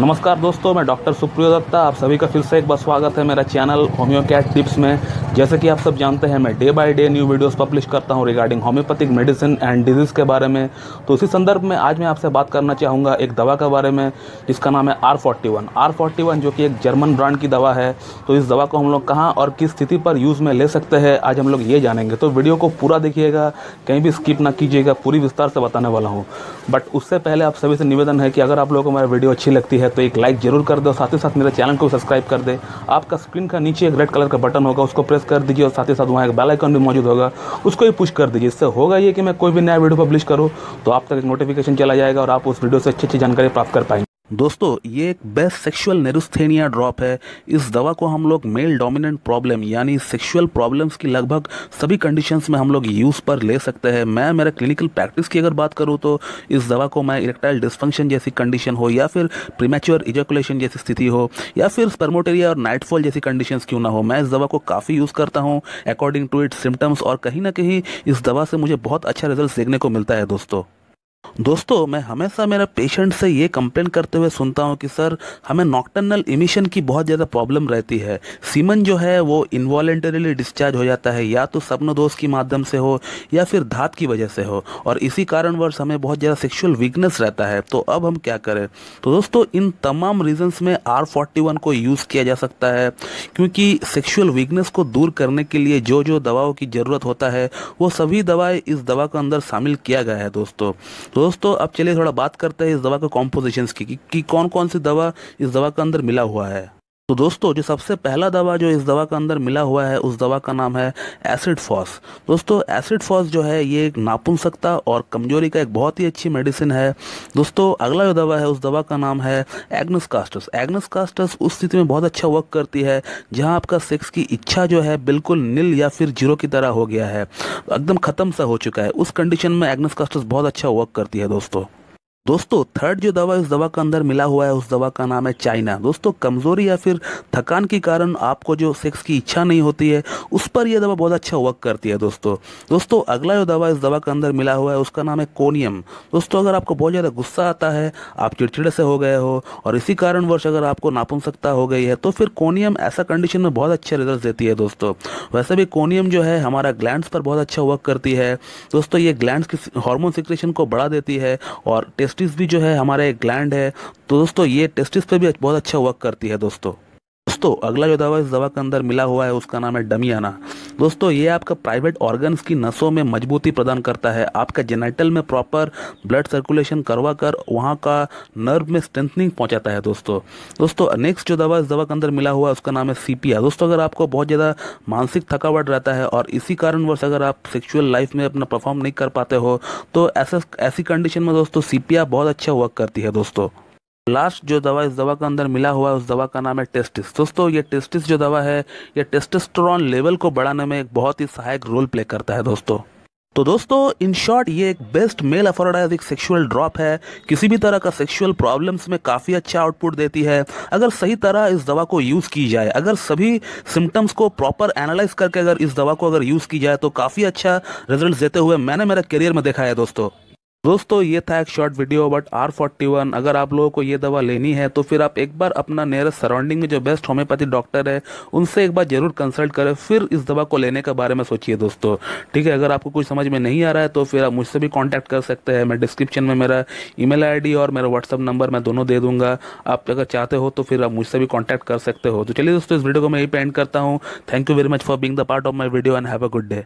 नमस्कार दोस्तों मैं डॉक्टर सुप्रियो दत्ता आप सभी का फिर से एक बार स्वागत है मेरा चैनल होम्योपैथ टिप्स में जैसे कि आप सब जानते हैं मैं day by day new videos publish करता हूं regarding homoeopathic medicine and disease के बारे में तो इसी संदर्भ में आज मैं आपसे बात करना चाहूँगा एक दवा के बारे में जिसका नाम है R forty one R forty one जो कि एक जर्मन ब्रांड की दवा है तो इस दवा को हम लोग कहाँ और किस स्थिति पर यूज़ में ले सकते हैं आज हम लोग ये जानेंगे तो वीडियो को पूरा देखिएगा कहीं भी स्किप ना कीजिएगा पूरी विस्तार से बताने वाला हूँ बट उससे पहले आप सभी से निवेदन है कि अगर आप लोगों को हमारी वीडियो अच्छी लगती है है तो एक लाइक ज़रूर कर दो साथ ही साथ मेरे चैनल को सब्सक्राइब कर दे आपका स्क्रीन का नीचे एक रेड कलर का बटन होगा उसको प्रेस कर दीजिए और साथ ही साथ वहाँ एक बेलाइकन भी मौजूद होगा उसको भी पुश कर दीजिए इससे होगा ये कि मैं कोई भी नया वीडियो पब्लिश करूँ तो आप तक एक नोटिफिकेशन चला जाएगा और आप उस वीडियो से अच्छी अच्छी जानकारी प्राप्त कर पाएंगे दोस्तों ये एक बेस्ट सेक्सुअल नेरुस्थेनिया ड्रॉप है इस दवा को हम लोग मेल डोमिनेंट प्रॉब्लम यानी सेक्सुअल प्रॉब्लम्स की लगभग सभी कंडीशंस में हम लोग यूज़ पर ले सकते हैं मैं मेरे क्लिनिकल प्रैक्टिस की अगर बात करूँ तो इस दवा को मैं इरेक्टाइल डिस्फंक्शन जैसी कंडीशन हो या फिर प्रीमेच्योर इजोकुलेशन जैसी स्थिति हो या फिर स्पर्मोटेरिया और नाइटफॉल जैसी कंडीशन क्यों ना हो मैं इस दवा को काफ़ी यूज़ करता हूँ अकॉर्डिंग टू इट्स सिम्टम्स और कहीं ना कहीं इस दवा से मुझे बहुत अच्छा रिजल्ट देखने को मिलता है दोस्तों दोस्तों मैं हमेशा मेरा पेशेंट से ये कंप्लेन करते हुए सुनता हूँ कि सर हमें नॉक्टर्नल इमिशन की बहुत ज़्यादा प्रॉब्लम रहती है सीमन जो है वो इन्वॉलेंटरीली डिस्चार्ज हो जाता है या तो दोष के माध्यम से हो या फिर धात की वजह से हो और इसी कारणवश हमें बहुत ज़्यादा सेक्शुअल वीकनेस रहता है तो अब हम क्या करें तो दोस्तों इन तमाम रीजन्स में आर को यूज़ किया जा सकता है क्योंकि सेक्शुअल वीकनेस को दूर करने के लिए जो जो दवाओं की ज़रूरत होता है वो सभी दवाएँ इस दवा के अंदर शामिल किया गया है दोस्तों दोस्तों अब चलिए थोड़ा बात करते हैं इस दवा के कॉम्पोजिशन की कि, कि कौन कौन सी दवा इस दवा के अंदर मिला हुआ है तो दोस्तों जो सबसे पहला दवा जो इस दवा का अंदर मिला हुआ है उस दवा का नाम है एसिड फॉस दोस्तों एसिड फॉस जो है ये एक नापुंसकता और कमजोरी का एक बहुत ही अच्छी मेडिसिन है दोस्तों अगला जो दवा है उस दवा का नाम है एग्नस कास्टस एग्नस कास्टस उस स्थिति में बहुत अच्छा वर्क करती है जहाँ आपका सेक्स की इच्छा जो है बिल्कुल नील या फिर जीरो की तरह हो गया है तो एकदम ख़त्म सा हो चुका है उस कंडीशन में एग्नस कास्टस बहुत अच्छा वर्क करती है दोस्तों दोस्तों थर्ड जो दवा इस दवा का अंदर मिला हुआ है उस दवा का नाम है चाइना दोस्तों कमज़ोरी या फिर थकान के कारण आपको जो सेक्स की इच्छा नहीं होती है उस पर यह दवा बहुत अच्छा वर्क करती है दोस्तों दोस्तों अगला जो दवा इस दवा के अंदर मिला हुआ है उसका नाम है कोनियम दोस्तों अगर आपको बहुत ज़्यादा गुस्सा आता है आप चिड़चिड़े से हो गए हो और इसी कारणवश अगर आपको नापुंसकता हो गई है तो फिर कोनियम ऐसा कंडीशन में बहुत अच्छे रिजल्ट देती है दोस्तों वैसे भी कोनियम जो है हमारा ग्लैंड पर बहुत अच्छा वर्क करती है दोस्तों ये ग्लैंड की हॉर्मोन सिक्रेशन को बढ़ा देती है और टेस्ट टेस्टिस भी जो है हमारा एक ग्लैंड है तो दोस्तों ये टेस्टिस पे भी बहुत अच्छा वर्क करती है दोस्तों दोस्तों अगला जो दवा इस दवा के अंदर मिला हुआ है उसका नाम है डमियाना दोस्तों ये आपका प्राइवेट ऑर्गन्स की नसों में मजबूती प्रदान करता है आपका जेनाइटल में प्रॉपर ब्लड सर्कुलेशन करवा कर वहाँ का नर्व में स्ट्रेंथनिंग पहुँचाता है दोस्तों दोस्तों नेक्स्ट जो दवा इस दवा के अंदर मिला हुआ है उसका नाम है सी दोस्तों अगर आपको बहुत ज़्यादा मानसिक थकावट रहता है और इसी कारणवश अगर आप सेक्चुअल लाइफ में अपना परफॉर्म नहीं कर पाते हो तो ऐसा ऐसी कंडीशन में दोस्तों सी बहुत अच्छा वर्क करती है दोस्तों लास्ट जो दवा इस दवा के अंदर मिला हुआ है उस दवा का नाम है टेस्टिस दोस्तों ये टेस्टिस जो दवा है ये टेस्टोस्टेरॉन लेवल को बढ़ाने में एक बहुत ही सहायक रोल प्ले करता है दोस्तों तो दोस्तों इन शॉर्ट ये एक best male aphrodisiac sexual drop है किसी भी तरह का सेक्सुअल प्रॉब्लम्स में काफ़ी अच्छा आउटपुट देती है अगर सही तरह इस दवा को यूज़ की जाए अगर सभी सिम्टम्स को प्रॉपर एनालाइज करके अगर इस दवा को अगर यूज़ की जाए तो काफ़ी अच्छा रिजल्ट देते हुए मैंने मेरे करियर में देखा है दोस्तों दोस्तों ये था एक short video but R forty one अगर आप लोगों को ये दवा लेनी है तो फिर आप एक बार अपना नियरेस्ट सराउंडिंग में जो बेस्ट होम्योपैथी डॉक्टर है उनसे एक बार जरूर कंसल्ट करें फिर इस दवा को लेने के बारे में सोचिए दोस्तों ठीक है अगर आपको कुछ समझ में नहीं आ रहा है तो फिर आप मुझसे भी कॉन्टैक्ट कर सकते हैं मैं डिस्क्रिप्शन में मेरा ई मेल और मेरा व्हाट्सअप नंबर मैं दोनों दे दूंगा आप अगर चाहते हो तो फिर आप मुझसे भी कॉन्टैक्ट कर सकते हो तो चलिए दोस्तों इस वीडियो को मैं यही पेंड करता हूँ thank you very much for being the part of my video and have a good day